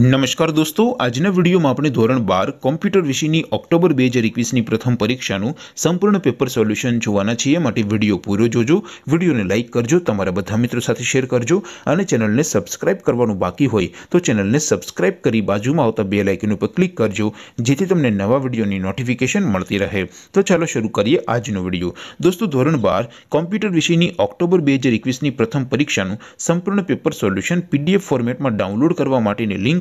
નમસ્કાર દોસ્તો આજના વિડીયોમાં આપણે ધોરણ બાર કોમ્પ્યુટર વિશેની ઓક્ટોબર બે હજાર એકવીસની પ્રથમ પરીક્ષાનું સંપૂર્ણ પેપર સોલ્યુશન જોવાના છીએ માટે વિડીયો પૂરો જોજો વિડીયોને લાઇક કરજો તમારા બધા મિત્રો સાથે શેર કરજો અને ચેનલને સબસ્ક્રાઇબ કરવાનું બાકી હોય તો ચેનલને સબસ્ક્રાઇબ કરી બાજુમાં આવતા બે લાઇકન ઉપર ક્લિક કરજો જેથી તમને નવા વિડીયોની નોટિફિકેશન મળતી રહે તો ચાલો શરૂ કરીએ આજનો વિડીયો દોસ્તો ધોરણ બાર કોમ્પ્યુટર વિશેની ઓક્ટોબર બે હજાર એકવીસની પ્રથમ પરીક્ષાનું સંપૂર્ણ પેપર સોલ્યુશન પીડીએફ ફોર્મેટમાં ડાઉનલોડ કરવા માટેની link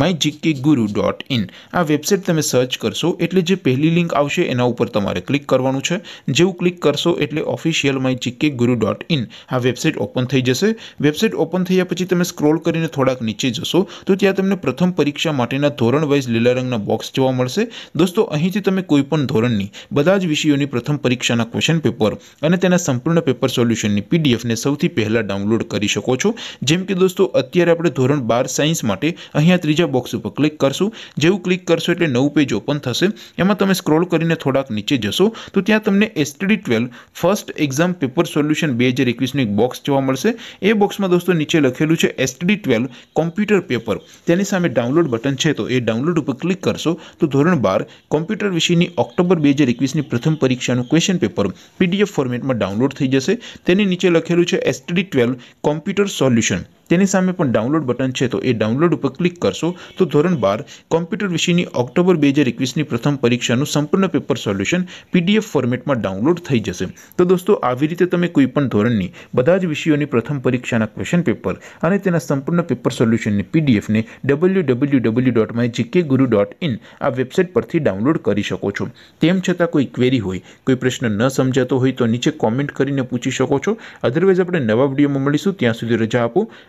my GK Guru dot in આ વેબસાઇટ તમે સર્ચ કરશો એટલે જે પહેલી લિંક આવશે એના ઉપર તમારે ક્લિક કરવાનું છે જેવું ક્લિક કરશો એટલે official my GK Guru dot in આ વેબસાઇટ ઓપન થઈ જશે વેબસાઇટ ઓપન થયા પછી તમે સ્ક્રોલ કરીને થોડાક નીચે જશો તો ત્યાં તમને પ્રથમ પરીક્ષા માટેના ધોરણ વાઇઝ લીલા રંગના બોક્સ જોવા મળશે દોસ્તો અહીંથી તમે કોઈપણ ધોરણની બધા જ વિષયોની પ્રથમ પરીક્ષાના ક્વેશ્ચન પેપર અને તેના સંપૂર્ણ પેપર સોલ્યુશનની પીડીએફને સૌથી પહેલાં ડાઉનલોડ કરી શકો છો જેમ કે દોસ્તો અત્યારે આપણે ધોરણ બાર સાયન્સ માટે અહીંયા ત્રીજી ત્રીજા બોક્સ ઉપર ક્લિક કરશું જેવું ક્લિક કરશો એટલે નવું પેજ ઓપન થશે એમાં તમે સ્ક્રોલ કરીને થોડાક નીચે જશો તો ત્યાં તમને STD twelve first exam paper solution બે હજાર એકવીસનું એક બોક્સ જોવા મળશે એ બોક્સમાં દોસ્તો નીચે લખેલું છે એસટીડી ટ્વેલ્વ કોમ્પ્યુટર પેપર તેની સામે ડાઉનલોડ બટન છે તો એ ડાઉનલોડ ઉપર ક્લિક કરશો તો ધોરણ બાર કોમ્પ્યુટર વિષયની ઓક્ટોબર બે હજાર એકવીસની પ્રથમ પરીક્ષાનું ક્વેશ્ચન પેપર પીડીએફ ફોર્મેટમાં ડાઉનલોડ થઈ જશે તેની નીચે લખેલું છે એસટીડી ટ્વેલ્વ કોમ્પ્યુટર સોલ્યુશન તેની સામે પણ ડાઉનલોડ બટન છે તો એ ડાઉનલોડ ઉપર ક્લિક કરશો તો ધોરણ બાર કોમ્પ્યુટર વિષયની ઓક્ટોબર બે હજાર એકવીસની પ્રથમ પરીક્ષાનું સંપૂર્ણ પેપર સોલ્યુશન પીડીએફ ફોર્મેટમાં ડાઉનલોડ થઈ જશે તો દોસ્તો આવી રીતે તમે કોઈપણ ધોરણની બધા જ વિષયોની પ્રથમ પરીક્ષાના ક્વેશ્ચન પેપર અને તેના સંપૂર્ણ પેપર સોલ્યુશનની પીડીએફને W W W dot my GK Guru dot in આ વેબસાઇટ પરથી ડાઉનલોડ કરી શકો છો તેમ છતાં કોઈ ક્વેરી હોય કોઈ પ્રશ્ન ન સમજાતો હોય તો નીચે કોમેન્ટ કરીને પૂછી શકો છો અધરવાઇઝ આપણે નવા વિડીયોમાં મળીશું ત્યાં સુધી રજા આપો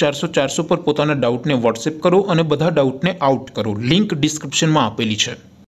ચારસો ચારસો ચારસો પર પોતાના ડાઉટને વોટ્સએપ કરો અને બધા ડાઉટને આઉટ કરો લિંક ડિસ્ક્રિપ્શનમાં આપેલી છે